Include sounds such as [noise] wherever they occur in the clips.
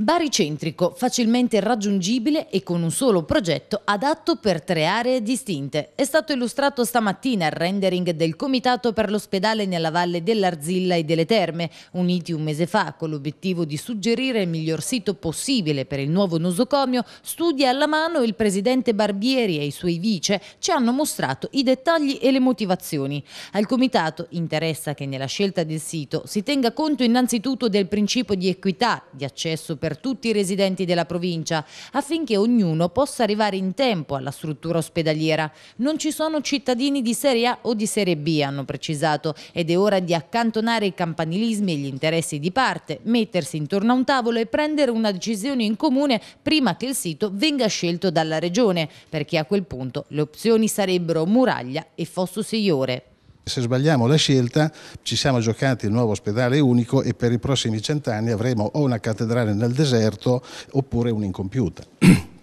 baricentrico, facilmente raggiungibile e con un solo progetto adatto per tre aree distinte. È stato illustrato stamattina il rendering del Comitato per l'ospedale nella Valle dell'Arzilla e delle Terme, uniti un mese fa con l'obiettivo di suggerire il miglior sito possibile per il nuovo nosocomio, studi alla mano il presidente Barbieri e i suoi vice ci hanno mostrato i dettagli e le motivazioni. Al Comitato interessa che nella scelta del sito si tenga conto innanzitutto del principio di equità, di accesso per per tutti i residenti della provincia affinché ognuno possa arrivare in tempo alla struttura ospedaliera. Non ci sono cittadini di Serie A o di Serie B, hanno precisato, ed è ora di accantonare i campanilismi e gli interessi di parte, mettersi intorno a un tavolo e prendere una decisione in comune prima che il sito venga scelto dalla Regione, perché a quel punto le opzioni sarebbero Muraglia e Fosso Signore. Se sbagliamo la scelta ci siamo giocati il nuovo ospedale unico e per i prossimi cent'anni avremo o una cattedrale nel deserto oppure un'incompiuta. [clears throat]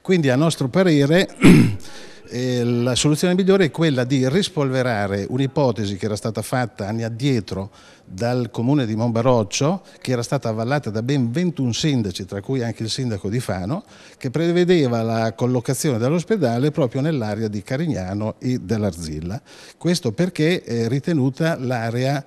Quindi a nostro parere [clears throat] la soluzione migliore è quella di rispolverare un'ipotesi che era stata fatta anni addietro dal comune di Monbaroccio, che era stata avvallata da ben 21 sindaci, tra cui anche il sindaco di Fano, che prevedeva la collocazione dell'ospedale proprio nell'area di Carignano e dell'Arzilla. Questo perché è ritenuta l'area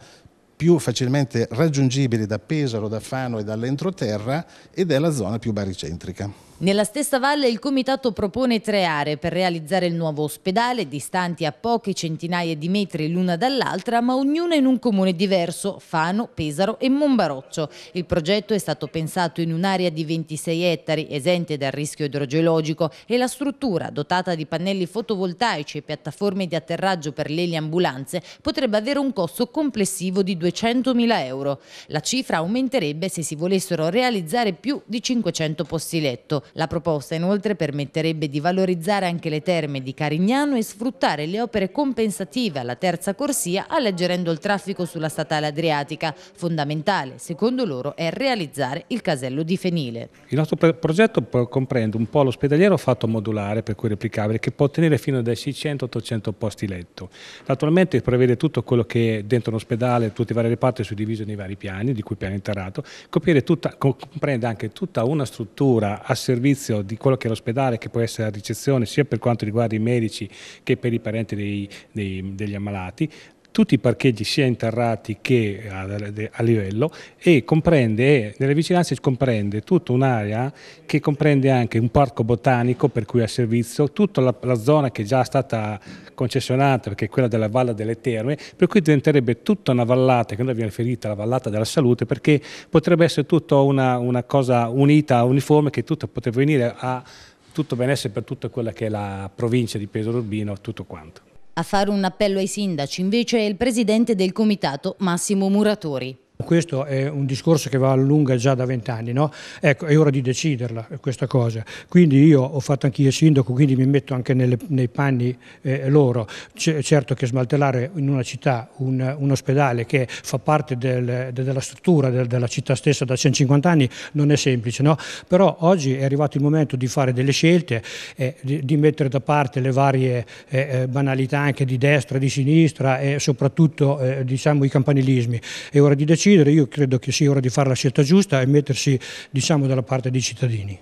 più facilmente raggiungibile da Pesaro, da Fano e dall'entroterra ed è la zona più baricentrica. Nella stessa valle il comitato propone tre aree per realizzare il nuovo ospedale, distanti a poche centinaia di metri l'una dall'altra, ma ognuna in un comune diverso, Fano, Pesaro e Monbaroccio. Il progetto è stato pensato in un'area di 26 ettari, esente dal rischio idrogeologico, e la struttura, dotata di pannelli fotovoltaici e piattaforme di atterraggio per le ambulanze, potrebbe avere un costo complessivo di 200.000 euro. La cifra aumenterebbe se si volessero realizzare più di 500 posti letto. La proposta inoltre permetterebbe di valorizzare anche le terme di Carignano e sfruttare le opere compensative alla terza corsia alleggerendo il traffico sulla statale adriatica. Fondamentale, secondo loro, è realizzare il casello di Fenile. Il nostro progetto comprende un polo ospedaliero fatto modulare, per cui replicabile, che può ottenere fino dai 600-800 posti letto. Naturalmente prevede tutto quello che è dentro l'ospedale, tutte le varie parti suddivise nei vari piani, di cui piano interrato, comprende anche tutta una struttura a servizio servizio di quello che è l'ospedale, che può essere la ricezione, sia per quanto riguarda i medici che per i parenti dei, dei, degli ammalati, tutti i parcheggi sia interrati che a, a livello e comprende, nelle vicinanze comprende tutta un'area che comprende anche un parco botanico per cui è a servizio, tutta la, la zona che è già stata concessionata perché è quella della Valle delle Terme, per cui diventerebbe tutta una vallata che noi abbiamo riferito alla vallata della salute perché potrebbe essere tutta una, una cosa unita, uniforme che tutto potrebbe venire a tutto benessere per tutta quella che è la provincia di Pesaro Urbino, tutto quanto. A fare un appello ai sindaci invece è il presidente del comitato Massimo Muratori. Questo è un discorso che va a lunga già da vent'anni, no? Ecco, è ora di deciderla questa cosa. Quindi io ho fatto anch'io sindaco, quindi mi metto anche nelle, nei panni eh, loro. C certo che smaltellare in una città un, un ospedale che fa parte del, de, della struttura del, della città stessa da 150 anni non è semplice, no? Però oggi è arrivato il momento di fare delle scelte, eh, di, di, mettere da parte le varie eh, eh, banalità anche di destra, di sinistra e soprattutto eh, diciamo i campanilismi. È ora di decidere decidere, io credo che sia ora di fare la scelta giusta e mettersi diciamo, dalla parte dei cittadini.